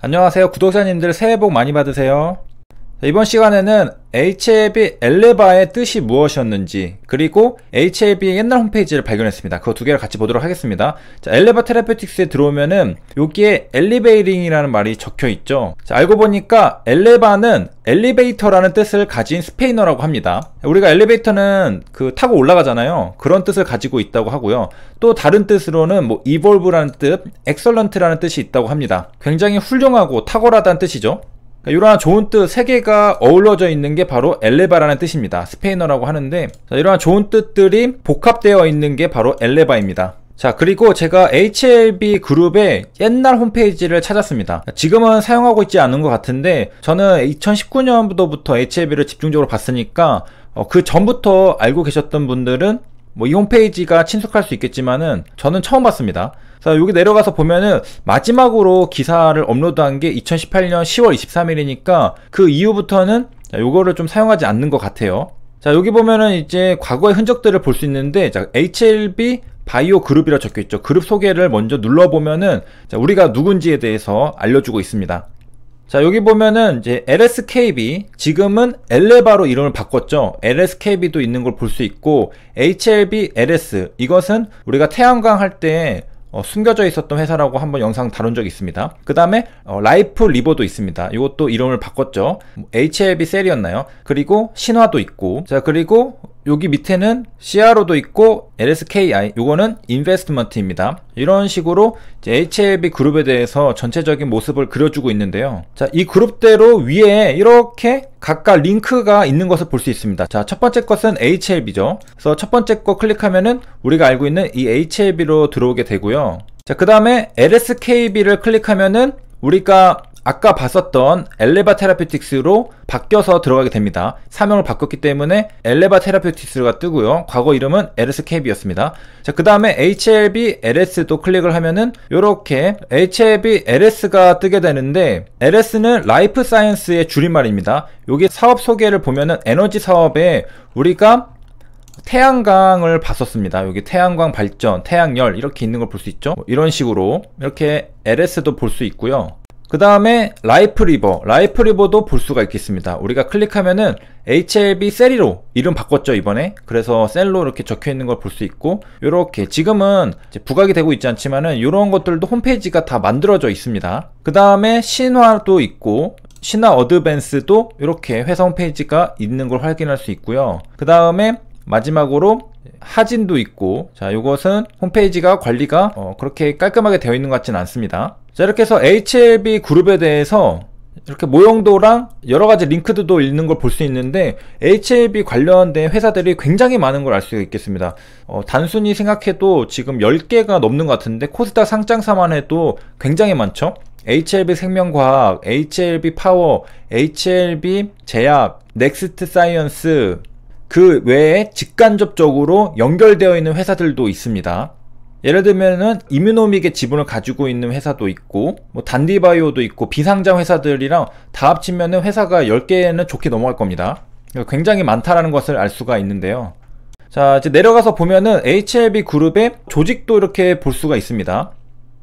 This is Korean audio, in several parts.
안녕하세요 구독자님들 새해 복 많이 받으세요 이번 시간에는 HLB 엘레바의 뜻이 무엇이었는지 그리고 HLB의 옛날 홈페이지를 발견했습니다. 그거 두 개를 같이 보도록 하겠습니다. 자, 엘레바 테라페틱스에 들어오면은 여기에 엘리베이링이라는 말이 적혀 있죠. 자, 알고 보니까 엘레바는 엘리베이터라는 뜻을 가진 스페인어라고 합니다. 우리가 엘리베이터는 그 타고 올라가잖아요. 그런 뜻을 가지고 있다고 하고요. 또 다른 뜻으로는 뭐 e v o 라는 뜻, 엑설런트라는 뜻이 있다고 합니다. 굉장히 훌륭하고 탁월하다는 뜻이죠. 그러니까 이러한 좋은 뜻 세 개가 어우러져 있는 게 바로 엘레바라는 뜻입니다. 스페인어라고 하는데 자, 이러한 좋은 뜻들이 복합되어 있는 게 바로 엘레바입니다. 자 그리고 제가 HLB 그룹의 옛날 홈페이지를 찾았습니다 지금은 사용하고 있지 않은 것 같은데 저는 2019년부터 HLB를 집중적으로 봤으니까 어, 그 전부터 알고 계셨던 분들은 뭐이 홈페이지가 친숙할 수 있겠지만은 저는 처음 봤습니다. 자, 여기 내려가서 보면은 마지막으로 기사를 업로드한 게 2018년 10월 23일이니까 그 이후부터는 자, 요거를 좀 사용하지 않는 것 같아요. 자, 여기 보면은 이제 과거의 흔적들을 볼 수 있는데 자, HLB 바이오 그룹이라 적혀 있죠. 그룹 소개를 먼저 눌러 보면은 우리가 누군지에 대해서 알려 주고 있습니다. 자 여기 보면은 이제 LSKB 지금은 엘레바로 이름을 바꿨죠 LSKB도 있는 걸 볼 수 있고 HLB LS 이것은 우리가 태양광 할때 어, 숨겨져 있었던 회사라고 한번 영상 다룬 적이 있습니다 그 다음에 어, 라이프 리버도 있습니다 이것도 이름을 바꿨죠 HLB 뭐, 셀이었나요 그리고 신화도 있고 자 그리고 여기 밑에는 CRO도 있고 LSKI 요거는 인베스트먼트입니다. 이런 식으로 HLB 그룹에 대해서 전체적인 모습을 그려주고 있는데요. 자, 이 그룹대로 위에 이렇게 각각 링크가 있는 것을 볼 수 있습니다. 자, 첫 번째 것은 HLB죠. 그래서 첫 번째 거 클릭하면은 우리가 알고 있는 이 HLB로 들어오게 되고요. 자, 그 다음에 LSKB를 클릭하면은 우리가 아까 봤었던 엘레바 테라피틱스로 바뀌어서 들어가게 됩니다. 사명을 바꿨기 때문에 엘레바 테라피틱스가 뜨고요. 과거 이름은 LSKB였습니다. 자, 그 다음에 HLB LS도 클릭을 하면은 이렇게 HLB LS가 뜨게 되는데 LS는 라이프 사이언스의 줄임말입니다. 여기 사업 소개를 보면은 에너지 사업에 우리가 태양광을 봤었습니다. 여기 태양광 발전, 태양열 이렇게 있는 걸 볼 수 있죠. 뭐 이런 식으로 이렇게 LS도 볼 수 있고요. 그 다음에 라이프 리버, 라이프 리버도 볼 수가 있겠습니다. 우리가 클릭하면은 HLB 셀리로 이름 바꿨죠 이번에. 그래서 셀로 이렇게 적혀 있는 걸 볼 수 있고, 이렇게 지금은 부각이 되고 있지 않지만은 이런 것들도 홈페이지가 다 만들어져 있습니다. 그 다음에 신화도 있고. 신화 어드밴스도 이렇게 회사 홈페이지가 있는 걸 확인할 수 있고요. 그 다음에 마지막으로 하진도 있고 자 이것은 홈페이지가 관리가 어, 그렇게 깔끔하게 되어 있는 것 같지는 않습니다 자 이렇게 해서 HLB 그룹에 대해서 이렇게 모형도랑 여러가지 링크들도 있는 걸 볼 수 있는데 HLB 관련된 회사들이 굉장히 많은 걸 알 수 있겠습니다 어, 단순히 생각해도 지금 10개가 넘는 것 같은데 코스닥 상장사만 해도 굉장히 많죠 HLB 생명과학, HLB 파워, HLB 제약, 넥스트 사이언스 그 외에 직간접적으로 연결되어 있는 회사들도 있습니다 예를 들면은 이뮤노믹의 지분을 가지고 있는 회사도 있고 뭐 단디바이오도 있고 비상장 회사들이랑 다 합치면은 회사가 10개는 좋게 넘어갈 겁니다. 그러니까 굉장히 많다라는 것을 알 수가 있는데요. 자, 이제 내려가서 보면은 HLB 그룹의 조직도 이렇게 볼 수가 있습니다.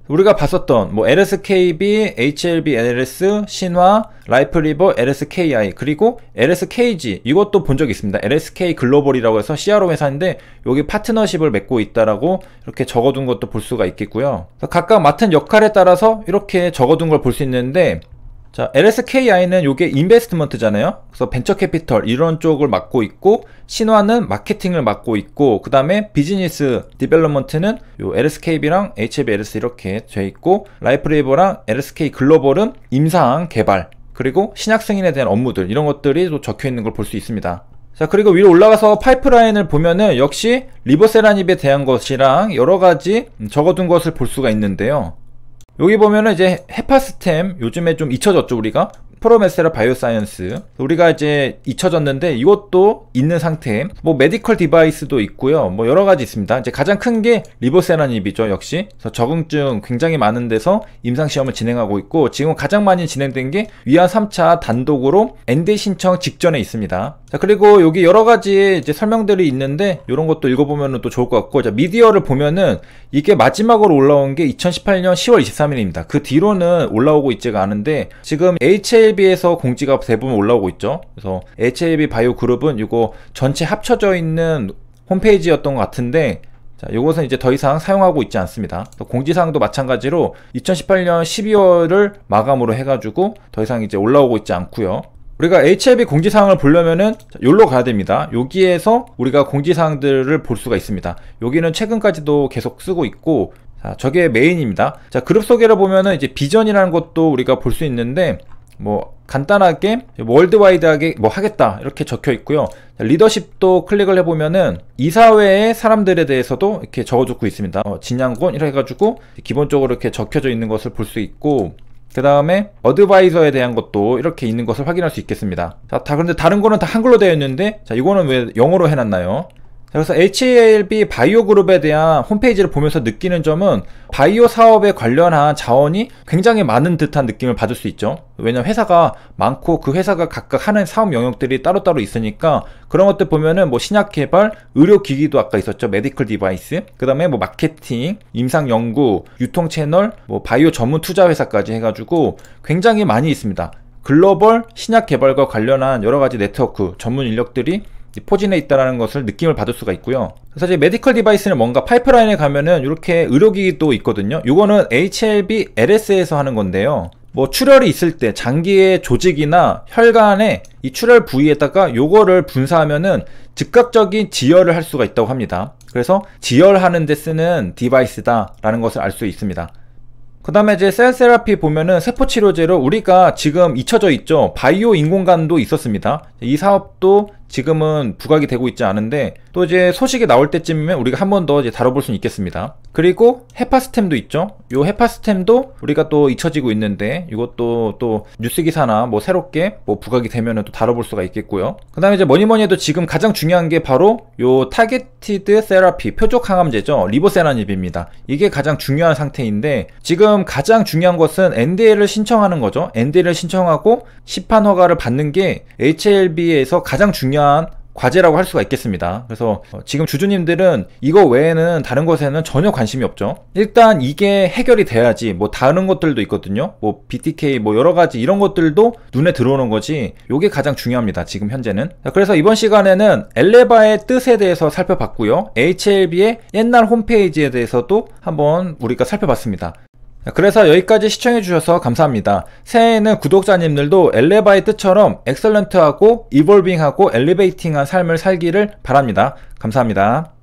우리가 봤었던 뭐 LSKB, HLB, LS, 신화, 라이프리버, LSKI 그리고 LSKG 이것도 본 적이 있습니다. LSK 글로벌이라고 해서 CRO 회사인데 여기 파트너십을 맺고 있다라고 이렇게 적어둔 것도 볼 수가 있겠고요. 각각 맡은 역할에 따라서 이렇게 적어둔 걸 볼 수 있는데 자, LSKI는 요게 인베스트먼트잖아요. 그래서 벤처 캐피털 이런 쪽을 맡고 있고 신화는 마케팅을 맡고 있고 그다음에 비즈니스 디벨롭먼트는 요 LSKB랑 HBLS 이렇게 돼 있고 라이프레이버랑 LSK 글로벌은 임상 개발 그리고 신약 승인에 대한 업무들 이런 것들이 또 적혀 있는 걸 볼 수 있습니다. 자 그리고 위로 올라가서 파이프라인을 보면은 역시 리버세라닙에 대한 것이랑 여러 가지 음, 적어둔 것을 볼 수가 있는데요. 여기 보면은 이제 헤파 스템 요즘에 좀 잊혀졌죠 우리가 프로메세라 바이오사이언스 우리가 이제 잊혀졌는데 이것도 있는 상태 뭐 메디컬 디바이스도 있고요 뭐 여러 가지 있습니다 이제 가장 큰 게 리보세라닙이죠 역시 적응증 굉장히 많은 데서 임상시험을 진행하고 있고 지금 가장 많이 진행된 게 위안 3차 단독으로 ND 신청 직전에 있습니다 자 그리고 여기 여러 가지 이제 설명들이 있는데 이런 것도 읽어보면 또 좋을 것 같고 자 미디어를 보면은 이게 마지막으로 올라온 게 2018년 10월 23일입니다 그 뒤로는 올라오고 있지가 않은데 지금 HL h i v 에서 공지가 대부분 올라오고 있죠. 그래서 h i v 바이오 그룹은 이거 전체 합쳐져 있는 홈페이지였던 것 같은데 자, 이것은 이제 더 이상 사용하고 있지 않습니다. 공지사항도 마찬가지로 2018년 12월을 마감으로 해가지고 더 이상 이제 올라오고 있지 않고요. 우리가 h i v 공지사항을 보려면은 자, 기로 가야 됩니다. 여기에서 우리가 공지사항들을 볼 수가 있습니다. 여기는 최근까지도 계속 쓰고 있고 자, 저게 메인입니다. 자, 그룹 소개를 보면은 이제 비전이라는 것도 우리가 볼 수 있는데 뭐 간단하게 월드와이드하게 뭐 하겠다 이렇게 적혀 있고요 리더십도 클릭을 해보면은 이사회의 사람들에 대해서도 이렇게 적어주고 있습니다 어, 진양권 이렇게 해가지고 기본적으로 이렇게 적혀져 있는 것을 볼 수 있고 그 다음에 어드바이저에 대한 것도 이렇게 있는 것을 확인할 수 있겠습니다 자, 다 그런데 다른 거는 다 한글로 되어 있는데 자 이거는 왜 영어로 해놨나요 그래서 HLB 바이오 그룹에 대한 홈페이지를 보면서 느끼는 점은 바이오 사업에 관련한 자원이 굉장히 많은 듯한 느낌을 받을 수 있죠. 왜냐면 하 회사가 많고 그 회사가 각각 하는 사업 영역들이 따로따로 있으니까 그런 것들 보면은 뭐 신약 개발, 의료 기기도 아까 있었죠. 메디컬 디바이스. 그다음에 뭐 마케팅, 임상 연구, 유통 채널, 뭐 바이오 전문 투자 회사까지 해 가지고 굉장히 많이 있습니다. 글로벌 신약 개발과 관련한 여러 가지 네트워크 전문 인력들이 포진해 있다라는 것을 느낌을 받을 수가 있고요. 사실 메디컬 디바이스는 뭔가 파이프라인에 가면은 이렇게 의료기기도 있거든요. 이거는 HLB LS에서 하는 건데요. 뭐 출혈이 있을 때 장기의 조직이나 혈관에 이 출혈 부위에다가 요거를 분사하면은 즉각적인 지혈을 할 수가 있다고 합니다. 그래서 지혈하는 데 쓰는 디바이스다라는 것을 알 수 있습니다. 그 다음에 이제 셀세라피 보면은 세포치료제로 우리가 지금 잊혀져 있죠 바이오 인공간도 있었습니다 이 사업도 지금은 부각이 되고 있지 않은데 또 이제 소식이 나올 때쯤이면 우리가 한 번 더 이제 다뤄볼 수는 있겠습니다. 그리고 헤파 스템도 있죠. 요 헤파 스템도 우리가 또 잊혀지고 있는데 이것도 또 뉴스 기사나 뭐 새롭게 뭐 부각이 되면 은또 다뤄볼 수가 있겠고요. 그다음에 이제 뭐니 뭐니 해도 지금 가장 중요한 게 바로 요 타겟티드 세라피 표적 항암제죠. 리보세라닙입니다. 이게 가장 중요한 상태인데 지금 가장 중요한 것은 NDA를 신청하는 거죠. NDA를 신청하고 시판 허가를 받는 게 HLB에서 가장 중요한 중요한 과제라고 할 수가 있겠습니다. 그래서 어, 지금 주주님들은 이거 외에는 다른 것에는 전혀 관심이 없죠. 일단 이게 해결이 돼야지 뭐 다른 것들도 있거든요. 뭐 BTK 뭐 여러 가지 이런 것들도 눈에 들어오는 거지 이게 가장 중요합니다. 지금 현재는. 그래서 이번 시간에는 엘레바의 뜻에 대해서 살펴봤고요. HLB의 옛날 홈페이지에 대해서도 한번 우리가 살펴봤습니다. 그래서 여기까지 시청해주셔서 감사합니다. 새해에는 구독자님들도 엘레바이트처럼 엑셀런트하고 이볼빙하고 엘리베이팅한 삶을 살기를 바랍니다. 감사합니다.